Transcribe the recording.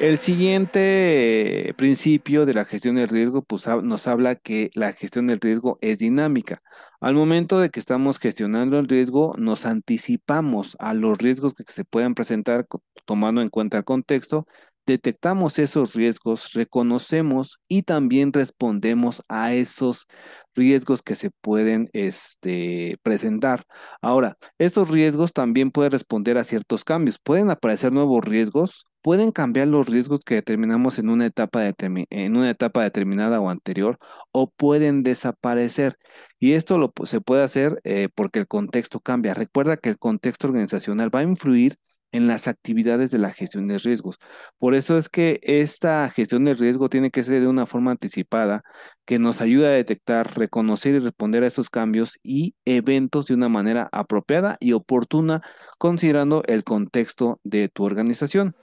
El siguiente principio de la gestión del riesgo pues, nos habla que la gestión del riesgo es dinámica. Al momento de que estamos gestionando el riesgo, nos anticipamos a los riesgos que se puedan presentar tomando en cuenta el contexto, detectamos esos riesgos, reconocemos y también respondemos a esos riesgos que se pueden este, presentar. Ahora, estos riesgos también pueden responder a ciertos cambios. Pueden aparecer nuevos riesgos, pueden cambiar los riesgos que determinamos en una etapa, en una etapa determinada o anterior, o pueden desaparecer. Y esto lo, se puede hacer eh, porque el contexto cambia. Recuerda que el contexto organizacional va a influir en las actividades de la gestión de riesgos. Por eso es que esta gestión de riesgo tiene que ser de una forma anticipada que nos ayuda a detectar, reconocer y responder a esos cambios y eventos de una manera apropiada y oportuna considerando el contexto de tu organización.